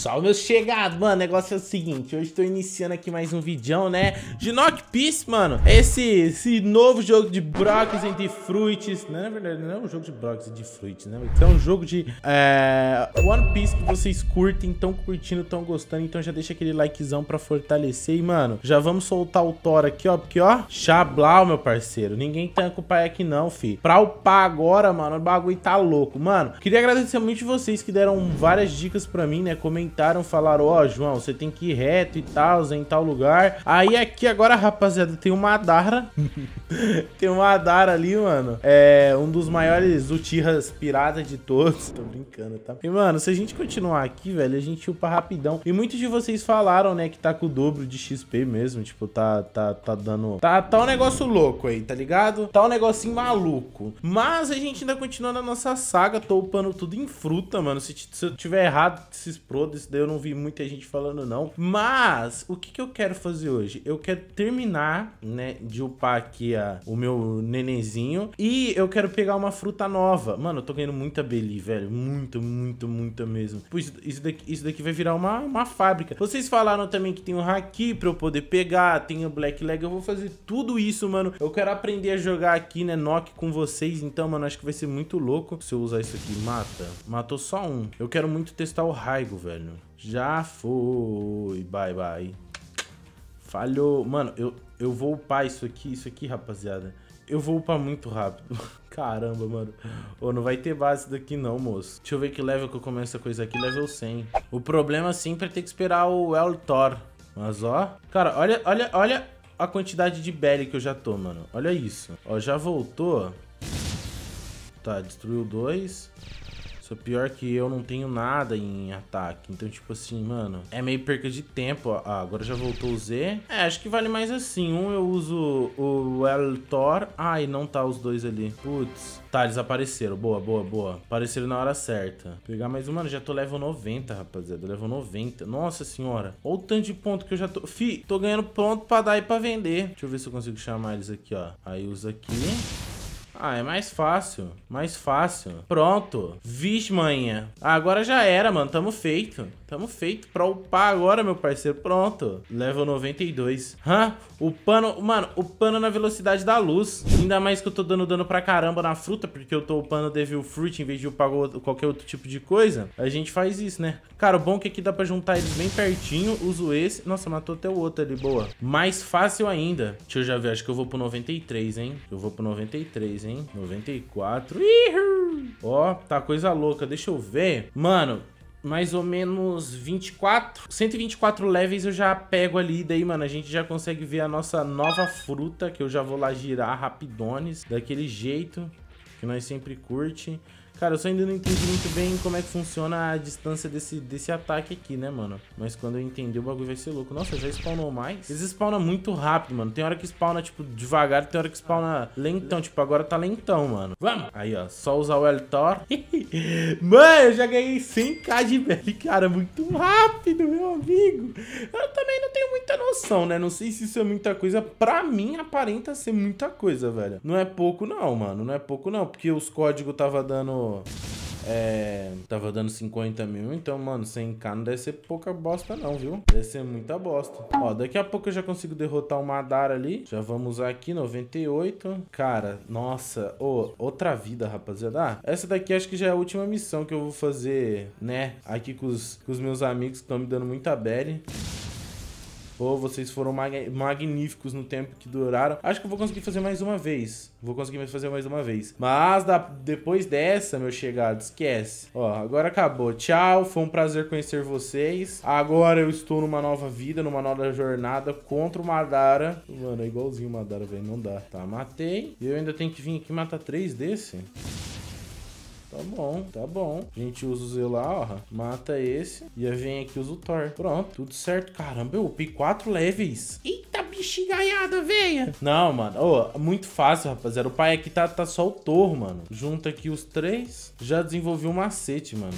salve meus chegados, mano, o negócio é o seguinte Hoje tô iniciando aqui mais um vídeo, né De Knock Peace, mano Esse, esse novo jogo de Broccoli e de Fruits Não, né? na verdade, não é um jogo de Broccoli e de Fruits, né então, É um jogo de é, One Piece que vocês curtem, tão curtindo, tão gostando Então já deixa aquele likezão pra fortalecer E, mano, já vamos soltar o Thor aqui, ó Porque, ó, chablau, meu parceiro Ninguém tanca o pai aqui não, fi Pra upar agora, mano, o bagulho tá louco Mano, queria agradecer muito vocês que deram várias dicas pra mim, né Comentando tentaram falar, ó, oh, João, você tem que ir reto e tal, em tal lugar. Aí aqui agora, rapaziada, tem uma Adara. tem uma Adara ali, mano. É um dos maiores utihas pirata de todos. Tô brincando, tá? E, mano, se a gente continuar aqui, velho, a gente upa rapidão. E muitos de vocês falaram, né, que tá com o dobro de XP mesmo. Tipo, tá, tá, tá dando... Tá, tá um negócio louco aí, tá ligado? Tá um negocinho maluco. Mas a gente ainda continua na nossa saga. Tô upando tudo em fruta, mano. Se, se eu tiver errado, se produtos isso daí eu não vi muita gente falando, não. Mas, o que, que eu quero fazer hoje? Eu quero terminar, né, de upar aqui a, o meu nenenzinho. E eu quero pegar uma fruta nova. Mano, eu tô ganhando muita Beli, velho. Muito, muito, muita mesmo. Pô, isso, isso, daqui, isso daqui vai virar uma, uma fábrica. Vocês falaram também que tem o Haki pra eu poder pegar, tem o Black Leg. Eu vou fazer tudo isso, mano. Eu quero aprender a jogar aqui, né, Nok com vocês. Então, mano, acho que vai ser muito louco. Se eu usar isso aqui, mata. Matou só um. Eu quero muito testar o Raigo, velho. Já foi. Bye, bye. Falhou. Mano, eu, eu vou upar isso aqui, isso aqui, rapaziada. Eu vou upar muito rápido. Caramba, mano. Ô, não vai ter base daqui não, moço. Deixa eu ver que level que eu começo a coisa aqui. Level 100. O problema, sempre é ter que esperar o El Thor. Mas, ó... Cara, olha, olha, olha a quantidade de belly que eu já tô, mano. Olha isso. Ó, já voltou. Tá, destruiu dois pior que eu não tenho nada em ataque. Então, tipo assim, mano, é meio perca de tempo. Ah, agora já voltou o Z. É, acho que vale mais assim. Um eu uso o Eltor. Ai, não tá os dois ali. Putz. Tá, eles apareceram. Boa, boa, boa. Apareceram na hora certa. Pegar mais um. Mano, já tô level 90, rapaziada. Level 90. Nossa senhora. Olha o tanto de ponto que eu já tô... Fi, tô ganhando pronto pra dar e pra vender. Deixa eu ver se eu consigo chamar eles aqui, ó. Aí usa aqui. Ah, é mais fácil. Mais fácil. Pronto. Vixe, manhã. Ah, agora já era, mano. Tamo feito. Tamo feito pra upar agora, meu parceiro. Pronto. Level 92. Hã? O pano... Mano, o pano na velocidade da luz. Ainda mais que eu tô dando dano pra caramba na fruta, porque eu tô upando Devil Fruit em vez de upar qualquer outro tipo de coisa. A gente faz isso, né? Cara, o bom é que aqui dá pra juntar eles bem pertinho. Uso esse. Nossa, matou até o outro ali. Boa. Mais fácil ainda. Deixa eu já ver. Acho que eu vou pro 93, hein? Eu vou pro 93, hein? hein? 94. Ihu! Ó, tá coisa louca. Deixa eu ver. Mano, mais ou menos 24, 124 levels eu já pego ali, daí, mano, a gente já consegue ver a nossa nova fruta, que eu já vou lá girar rapidones, daquele jeito que nós sempre curte. Cara, eu só ainda não entendi muito bem como é que funciona a distância desse, desse ataque aqui, né, mano? Mas quando eu entender, o bagulho vai ser louco. Nossa, já spawnou mais? Eles spawnam muito rápido, mano. Tem hora que spawna, tipo, devagar, tem hora que spawna lentão. Tipo, agora tá lentão, mano. Vamos! Aí, ó, só usar o Eltor. mano, eu já ganhei 100k de velho. cara. Muito rápido, meu amigo. Eu também não tenho muita noção, né? Não sei se isso é muita coisa. Pra mim, aparenta ser muita coisa, velho. Não é pouco, não, mano. Não é pouco, não. Porque os códigos tava dando... É, tava dando 50 mil, então, mano, 100k não deve ser pouca bosta não, viu? Deve ser muita bosta. Ó, daqui a pouco eu já consigo derrotar o Madara ali. Já vamos aqui, 98. Cara, nossa, ô, outra vida, rapaziada. Ah, essa daqui acho que já é a última missão que eu vou fazer, né? Aqui com os, com os meus amigos que estão me dando muita belle. Pô, vocês foram mag magníficos no tempo que duraram. Acho que eu vou conseguir fazer mais uma vez. Vou conseguir fazer mais uma vez. Mas da, depois dessa, meu chegado, esquece. Ó, agora acabou. Tchau, foi um prazer conhecer vocês. Agora eu estou numa nova vida, numa nova jornada contra o Madara. Mano, é igualzinho o Madara, velho. Não dá. Tá, matei. E eu ainda tenho que vir aqui matar três desse? Tá bom, tá bom. A gente usa o lá, ó. Mata esse. E aí vem aqui usa o Thor. Pronto, tudo certo. Caramba, eu upei quatro levels. Eita, bexigaiada, velha. Não, mano. Ô, oh, muito fácil, rapaziada. O pai aqui tá, tá só o Thor, mano. Junta aqui os três. Já desenvolvi o um macete, mano.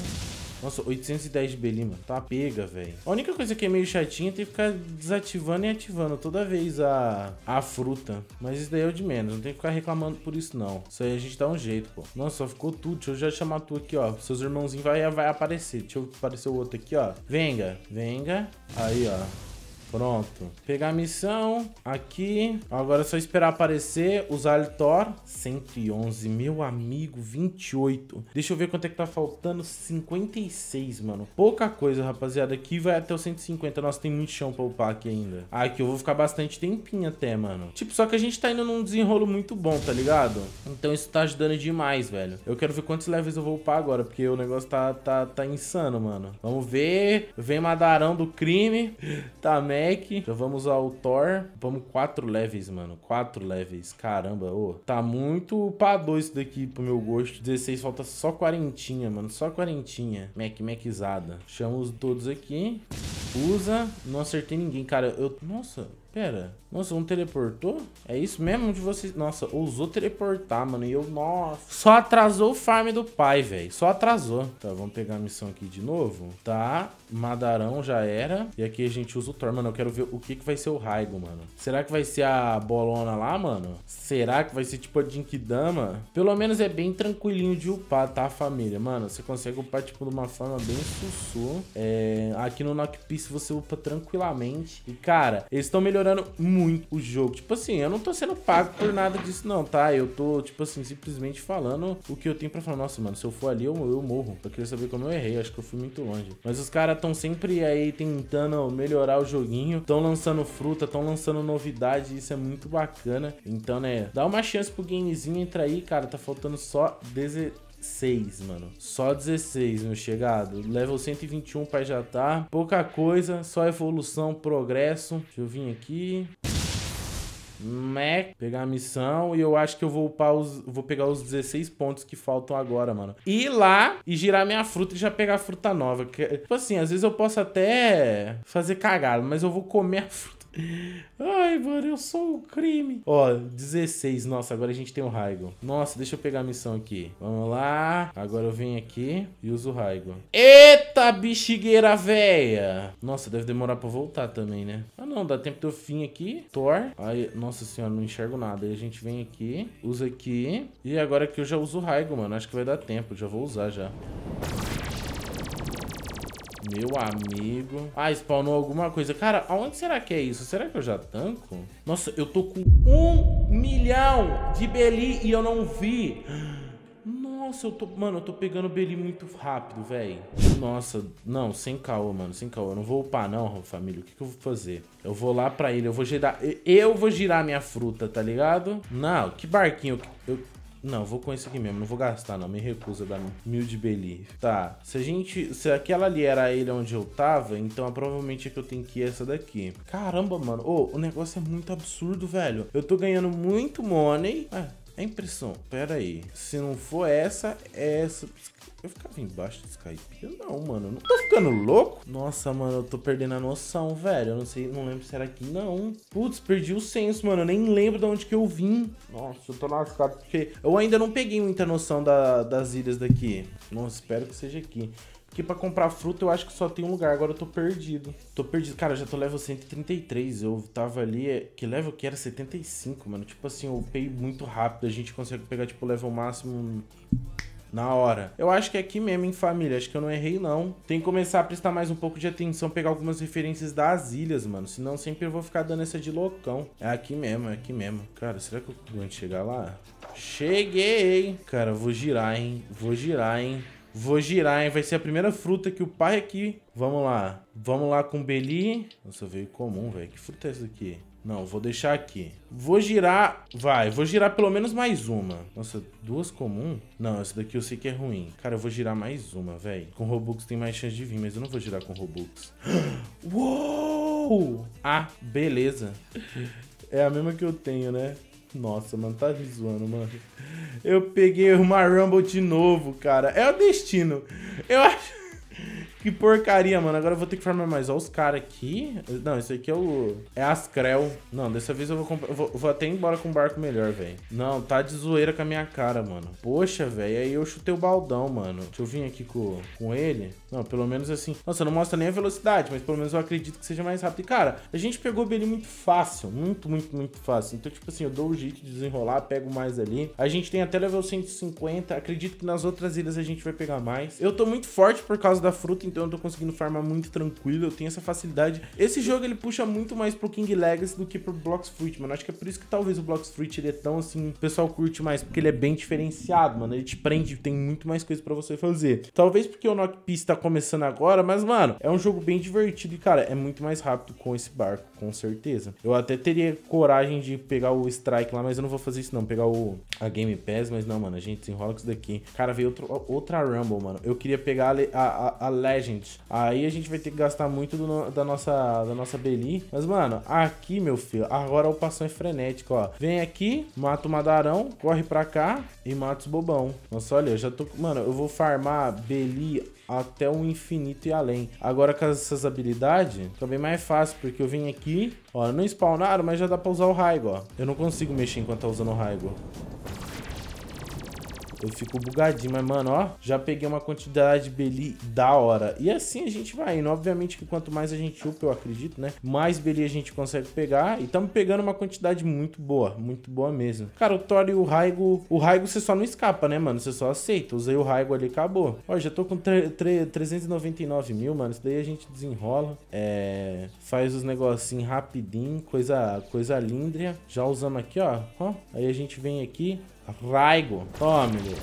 Nossa, 810 de mano. Tá pega, velho. A única coisa que é meio chatinha é ter que ficar desativando e ativando toda vez a, a fruta. Mas isso daí é o de menos. Não tem que ficar reclamando por isso, não. Isso aí a gente dá um jeito, pô. Nossa, só ficou tudo. Deixa eu já chamar tu aqui, ó. Seus irmãozinhos vai, vai aparecer. Deixa eu aparecer o outro aqui, ó. Venga. Venga. Aí, ó. Pronto. Pegar a missão aqui. Agora é só esperar aparecer, usar o Thor. 111, meu amigo, 28. Deixa eu ver quanto é que tá faltando. 56, mano. Pouca coisa, rapaziada. Aqui vai até o 150. Nossa, tem muito chão pra upar aqui ainda. Ah, aqui eu vou ficar bastante tempinho até, mano. Tipo, só que a gente tá indo num desenrolo muito bom, tá ligado? Então isso tá ajudando demais, velho. Eu quero ver quantos levels eu vou upar agora, porque o negócio tá, tá, tá insano, mano. Vamos ver. Vem Madarão do crime. Tá merda. Já então vamos ao Thor. Vamos quatro levels, mano. Quatro levels. Caramba, ô. Tá muito padrão isso daqui pro meu gosto. 16, falta só quarentinha, mano. Só quarentinha. Mac, Macizada. chamamos todos aqui. Usa. Não acertei ninguém, cara. Eu... Nossa, Pera, nossa, um teleportou? É isso mesmo de vocês? Nossa, ousou teleportar, mano. E eu, nossa. Só atrasou o farm do pai, velho. Só atrasou. Tá, vamos pegar a missão aqui de novo. Tá, Madarão já era. E aqui a gente usa o Thor. Mano, eu quero ver o que, que vai ser o Raigo, mano. Será que vai ser a bolona lá, mano? Será que vai ser tipo a Jinkidama? Pelo menos é bem tranquilinho de upar, tá, família? Mano, você consegue upar, tipo, de uma forma bem sussu. É... Aqui no Knock Piece você upa tranquilamente. E, cara, eles estão melhorando melhorando muito o jogo. Tipo assim, eu não tô sendo pago por nada disso não, tá? Eu tô, tipo assim, simplesmente falando o que eu tenho pra falar. Nossa, mano, se eu for ali, eu, eu morro. Eu queria saber como eu errei, acho que eu fui muito longe. Mas os caras tão sempre aí tentando melhorar o joguinho, tão lançando fruta, tão lançando novidade, isso é muito bacana. Então, né, dá uma chance pro gamezinho entrar aí, cara, tá faltando só 17 16, mano. Só 16, meu chegado. Level 121 pra já tá. Pouca coisa, só evolução, progresso. Deixa eu vir aqui. Mac, pegar a missão e eu acho que eu vou upar os, vou pegar os 16 pontos que faltam agora, mano. Ir lá e girar minha fruta e já pegar a fruta nova. Que, tipo assim, às vezes eu posso até fazer cagada, mas eu vou comer a fruta Ai, mano, eu sou o um crime. Ó, 16. Nossa, agora a gente tem o Raigo. Nossa, deixa eu pegar a missão aqui. Vamos lá. Agora eu venho aqui e uso o Raigo. Eita, bexigueira véia. Nossa, deve demorar pra voltar também, né? Ah, não. Dá tempo de eu fim aqui. Thor. Aí, nossa senhora, não enxergo nada. Aí a gente vem aqui, usa aqui. E agora que eu já uso o Raigo, mano. Acho que vai dar tempo. Já vou usar já. Meu amigo. Ah, spawnou alguma coisa. Cara, aonde será que é isso? Será que eu já tanco? Nossa, eu tô com um milhão de Beli e eu não vi. Nossa, eu tô... Mano, eu tô pegando Beli muito rápido, velho. Nossa, não, sem caô, mano, sem caô. Eu não vou upar, não, família. O que, que eu vou fazer? Eu vou lá pra ele, eu vou girar... Eu vou girar minha fruta, tá ligado? Não, que barquinho... Eu... Não, vou com esse aqui mesmo. Não vou gastar, não. Me recusa da mil de belief. Tá. Se a gente... Se aquela ali era a ilha onde eu tava, então provavelmente é que eu tenho que ir essa daqui. Caramba, mano. Ô, oh, o negócio é muito absurdo, velho. Eu tô ganhando muito money. Ué, a impressão, pera aí, se não for essa, é essa. Eu ficava embaixo do Skype? Não, mano, eu não tô ficando louco? Nossa, mano, eu tô perdendo a noção, velho. Eu não sei, não lembro se era aqui, não. Putz, perdi o senso, mano. Eu nem lembro de onde que eu vim. Nossa, eu tô lascado, porque eu ainda não peguei muita noção da, das ilhas daqui. Nossa, espero que seja aqui. Que pra comprar fruta eu acho que só tem um lugar, agora eu tô perdido. Tô perdido. Cara, eu já tô level 133, eu tava ali, é, que level que era 75, mano. Tipo assim, eu upei muito rápido, a gente consegue pegar, tipo, level máximo na hora. Eu acho que é aqui mesmo, em família. Acho que eu não errei, não. Tem que começar a prestar mais um pouco de atenção, pegar algumas referências das ilhas, mano. Senão sempre eu vou ficar dando essa de loucão. É aqui mesmo, é aqui mesmo. Cara, será que eu aguento chegar lá? Cheguei! Cara, vou girar, hein? Vou girar, hein? Vou girar, hein? Vai ser a primeira fruta que o pai aqui... Vamos lá. Vamos lá com o Beli. Nossa, veio comum, velho. Que fruta é essa aqui? Não, vou deixar aqui. Vou girar... Vai, vou girar pelo menos mais uma. Nossa, duas comum? Não, essa daqui eu sei que é ruim. Cara, eu vou girar mais uma, velho. Com Robux tem mais chance de vir, mas eu não vou girar com Robux. Uou! Ah, beleza. É a mesma que eu tenho, né? Nossa, mano, tá me zoando, mano. Eu peguei Mar Rumble de novo, cara. É o destino. Eu acho. Que porcaria, mano. Agora eu vou ter que farmar mais. Ó, os caras aqui. Não, esse aqui é o... É Ascrel. Não, dessa vez eu vou, comp... vou, vou até embora com um barco melhor, velho. Não, tá de zoeira com a minha cara, mano. Poxa, velho. Aí eu chutei o baldão, mano. Deixa eu vir aqui com, com ele. Não, pelo menos assim... Nossa, não mostra nem a velocidade, mas pelo menos eu acredito que seja mais rápido. E, cara, a gente pegou o Beli muito fácil. Muito, muito, muito fácil. Então, tipo assim, eu dou o jeito de desenrolar, pego mais ali. A gente tem até level 150. Acredito que nas outras ilhas a gente vai pegar mais. Eu tô muito forte por causa da fruta, então eu tô conseguindo farmar muito tranquilo, eu tenho essa facilidade. Esse jogo ele puxa muito mais pro King Legacy do que pro Blocks Fruit, mano. Acho que é por isso que talvez o Blocks Fruit ele é tão assim, o pessoal curte mais, porque ele é bem diferenciado, mano. Ele te prende, tem muito mais coisa para você fazer. Talvez porque o Knock Piece tá começando agora, mas mano, é um jogo bem divertido e cara, é muito mais rápido com esse barco, com certeza. Eu até teria coragem de pegar o Strike lá, mas eu não vou fazer isso não, pegar o a Game Pass, mas não, mano, a gente desenrola com isso daqui. Cara, veio outro, outra Rumble, mano. Eu queria pegar a, a, a Legend Legends. Aí a gente vai ter que gastar muito do, da, nossa, da nossa Beli. Mas, mano, aqui, meu filho, agora o passão é frenético, ó. Vem aqui, mata o Madarão, corre pra cá e mata os bobão. Nossa, olha, eu já tô... Mano, eu vou farmar Beli até o infinito e além. Agora com essas habilidades, fica tá bem mais fácil, porque eu vim aqui, ó, não spawnaram, mas já dá pra usar o Raigo, ó. Eu não consigo mexer enquanto tá usando o Raigo eu fico bugadinho. Mas, mano, ó, já peguei uma quantidade de Beli da hora. E assim a gente vai indo. Obviamente que quanto mais a gente upa, eu acredito, né? Mais Beli a gente consegue pegar. E estamos pegando uma quantidade muito boa. Muito boa mesmo. Cara, o Thor e o Raigo... O Raigo você só não escapa, né, mano? Você só aceita. Usei o Raigo ali, acabou. Ó, já tô com 399 mil, mano. Isso daí a gente desenrola. É... Faz os negocinhos rapidinho. Coisa, coisa lindria. Já usamos aqui, ó. ó. Aí a gente vem aqui, Raigo. Tome, meu.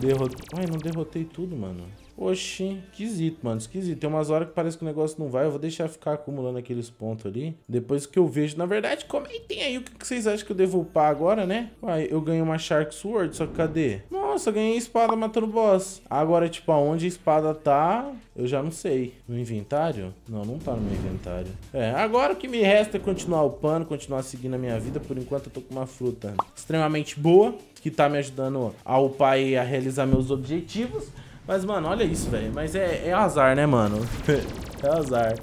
Derrotei. Ai, não derrotei tudo, mano. Oxi, esquisito, mano, esquisito. Tem umas horas que parece que o negócio não vai, eu vou deixar ficar acumulando aqueles pontos ali. Depois que eu vejo, na verdade, comentem aí o que vocês acham que eu devo upar agora, né? Uai, eu ganhei uma Shark Sword, só que cadê? Nossa, ganhei espada matando boss. Agora, tipo, aonde a espada tá, eu já não sei. No inventário? Não, não tá no meu inventário. É, agora o que me resta é continuar upando, continuar seguindo a minha vida. Por enquanto eu tô com uma fruta extremamente boa, que tá me ajudando a upar e a realizar meus objetivos. Mas, mano, olha isso, velho. Mas é, é azar, né, mano? É azar.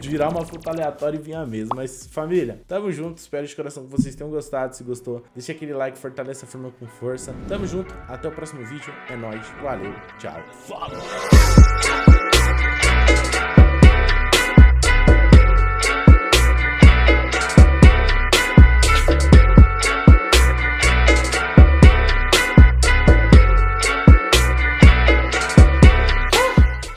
virar uma fruta aleatória e vir a mesma. Mas, família, tamo junto. Espero de coração que vocês tenham gostado. Se gostou, deixa aquele like, fortalece a firma com força. Tamo junto. Até o próximo vídeo. É nóis. Valeu. Tchau. Falou.